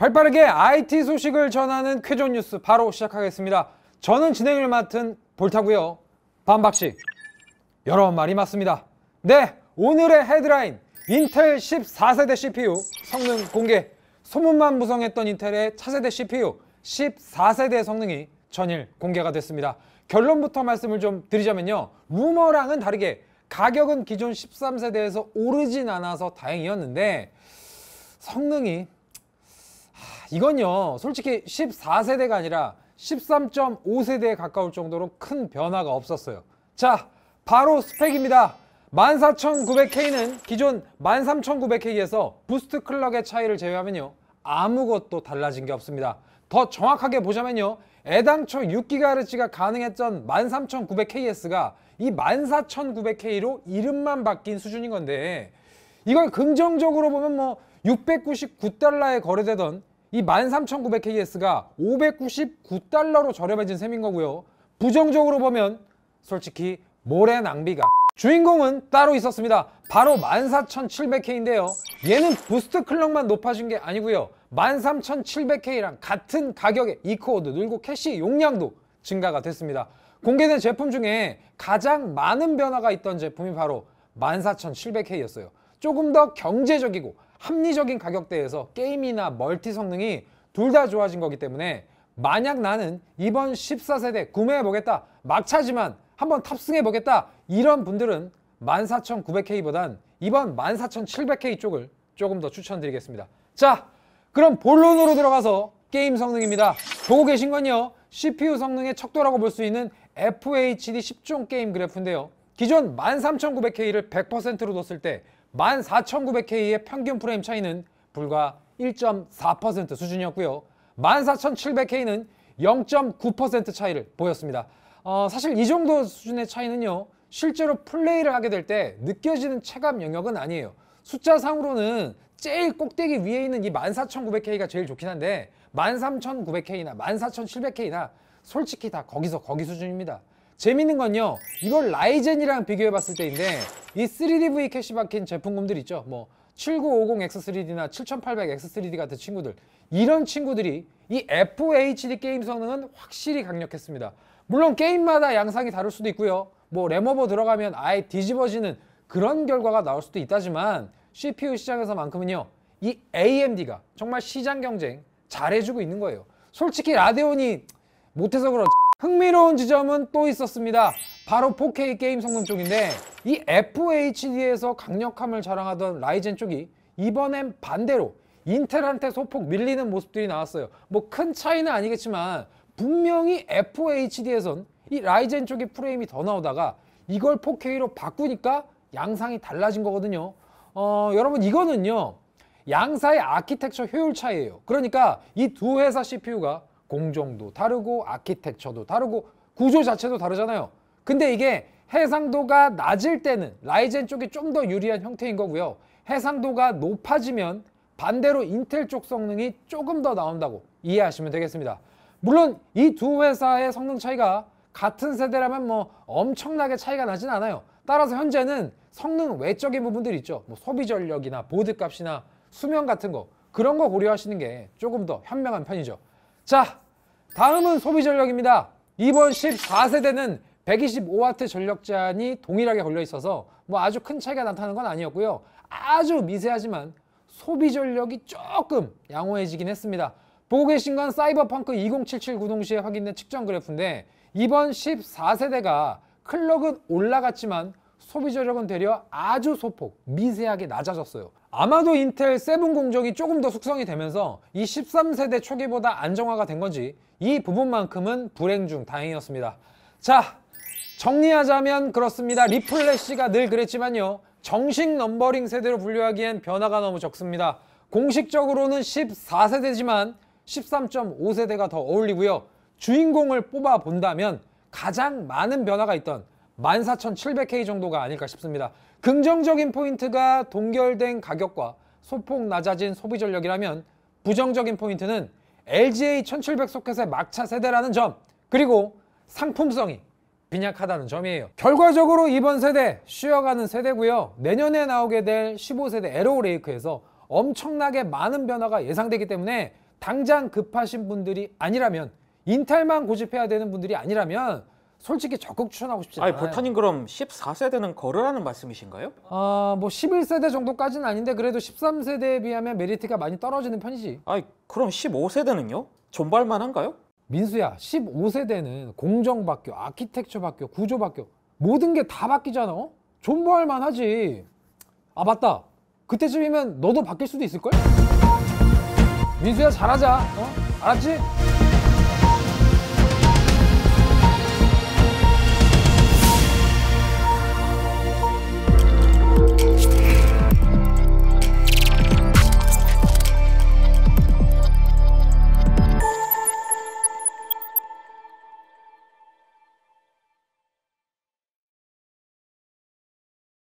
발빠르게 IT 소식을 전하는 쾌조 뉴스 바로 시작하겠습니다. 저는 진행을 맡은 볼타고요. 반박 씨. 여러 말이 맞습니다. 네, 오늘의 헤드라인 인텔 14세대 CPU 성능 공개 소문만 무성했던 인텔의 차세대 CPU 14세대 성능이 전일 공개가 됐습니다. 결론부터 말씀을 좀 드리자면요. 루머랑은 다르게 가격은 기존 13세대에서 오르진 않아서 다행이었는데 성능이 이건요 솔직히 14세대가 아니라 13.5세대에 가까울 정도로 큰 변화가 없었어요 자 바로 스펙입니다 14900K는 기존 13900K에서 부스트 클럭의 차이를 제외하면요 아무것도 달라진 게 없습니다 더 정확하게 보자면요 애당초 6GHz가 가능했던 13900KS가 이 14900K로 이름만 바뀐 수준인 건데 이걸 긍정적으로 보면 뭐 699달러에 거래되던 이 13,900KS가 599달러로 저렴해진 셈인 거고요. 부정적으로 보면 솔직히 모래 낭비가 주인공은 따로 있었습니다. 바로 14,700K인데요. 얘는 부스트 클럭만 높아진 게 아니고요. 13,700K랑 같은 가격에 이코어도 늘고 캐시 용량도 증가가 됐습니다. 공개된 제품 중에 가장 많은 변화가 있던 제품이 바로 14,700K였어요. 조금 더 경제적이고 합리적인 가격대에서 게임이나 멀티 성능이 둘 다 좋아진 거기 때문에 만약 나는 이번 14세대 구매해보겠다 막차지만 한번 탑승해보겠다 이런 분들은 14,900K보단 이번 14,700K 쪽을 조금 더 추천드리겠습니다 자 그럼 본론으로 들어가서 게임 성능입니다 보고 계신 건요 CPU 성능의 척도라고 볼 수 있는 FHD 10종 게임 그래프인데요 기존 13,900K를 100%로 뒀을 때 14,900K의 평균 프레임 차이는 불과 1.4% 수준이었고요. 14,700K는 0.9% 차이를 보였습니다. 어, 사실 이 정도 수준의 차이는요. 실제로 플레이를 하게 될 때 느껴지는 체감 영역은 아니에요. 숫자상으로는 제일 꼭대기 위에 있는 이 14,900K가 제일 좋긴 한데 13,900K나 14,700K나 솔직히 다 거기서 거기 수준입니다. 재밌는 건요 이걸 라이젠이랑 비교해 봤을 때인데 이 3DV 캐시 박힌 제품군들 있죠 뭐 7950X3D나 7800X3D 같은 친구들 이런 친구들이 이 FHD 게임 성능은 확실히 강력했습니다 물론 게임마다 양상이 다를 수도 있고요 뭐 램오버 들어가면 아예 뒤집어지는 그런 결과가 나올 수도 있다지만 CPU 시장에서만큼은요 이 AMD가 정말 시장 경쟁 잘해주고 있는 거예요 솔직히 라데온이 못해서 그런 흥미로운 지점은 또 있었습니다. 바로 4K 게임 성능 쪽인데 이 FHD에서 강력함을 자랑하던 라이젠 쪽이 이번엔 반대로 인텔한테 소폭 밀리는 모습들이 나왔어요. 뭐 큰 차이는 아니겠지만 분명히 FHD에선 이 라이젠 쪽이 프레임이 더 나오다가 이걸 4K로 바꾸니까 양상이 달라진 거거든요. 어, 여러분 이거는요. 양사의 아키텍처 효율 차이에요 그러니까 이 두 회사 CPU가 공정도 다르고 아키텍처도 다르고 구조 자체도 다르잖아요. 근데 이게 해상도가 낮을 때는 라이젠 쪽이 좀 더 유리한 형태인 거고요. 해상도가 높아지면 반대로 인텔 쪽 성능이 조금 더 나온다고 이해하시면 되겠습니다. 물론 이 두 회사의 성능 차이가 같은 세대라면 뭐 엄청나게 차이가 나진 않아요. 따라서 현재는 성능 외적인 부분들이 있죠. 뭐 소비 전력이나 보드 값이나 수명 같은 거 그런 거 고려하시는 게 조금 더 현명한 편이죠. 자, 다음은 소비 전력입니다. 이번 14세대는 125W 전력제한이 동일하게 걸려 있어서 뭐 아주 큰 차이가 나타나는 건 아니었고요. 아주 미세하지만 소비 전력이 조금 양호해지긴 했습니다. 보고 계신 건 사이버펑크 2077 구동 시에 확인된 측정 그래프인데 이번 14세대가 클럭은 올라갔지만 소비 저력은 되려 아주 소폭 미세하게 낮아졌어요. 아마도 인텔 세븐 공정이 조금 더 숙성이 되면서 이 13세대 초기보다 안정화가 된 건지 이 부분만큼은 불행 중 다행이었습니다. 자, 정리하자면 그렇습니다. 리플래시가 늘 그랬지만요. 정식 넘버링 세대로 분류하기엔 변화가 너무 적습니다. 공식적으로는 14세대지만 13.5세대가 더 어울리고요. 주인공을 뽑아본다면 가장 많은 변화가 있던 14,700K 정도가 아닐까 싶습니다. 긍정적인 포인트가 동결된 가격과 소폭 낮아진 소비 전력이라면 부정적인 포인트는 LGA 1700 소켓의 막차 세대라는 점 그리고 상품성이 빈약하다는 점이에요. 결과적으로 이번 세대 쉬어가는 세대고요. 내년에 나오게 될 15세대 에로레이크에서 엄청나게 많은 변화가 예상되기 때문에 당장 급하신 분들이 아니라면 인텔만 고집해야 되는 분들이 아니라면 솔직히 적극 추천하고 싶지 않아요. 아니 볼타님 그럼 14세대는 거르라는 말씀이신가요? 아 뭐 11세대 정도까지는 아닌데 그래도 13세대에 비하면 메리트가 많이 떨어지는 편이지. 아니 그럼 15세대는요? 존발만한가요? 민수야 15세대는 공정 바뀌 아키텍처 바뀌 구조 바뀌 모든 게 다 바뀌잖아. 어? 존버할 만하지. 아 맞다. 그때쯤이면 너도 바뀔 수도 있을걸? 민수야 잘하자. 어? 알았지?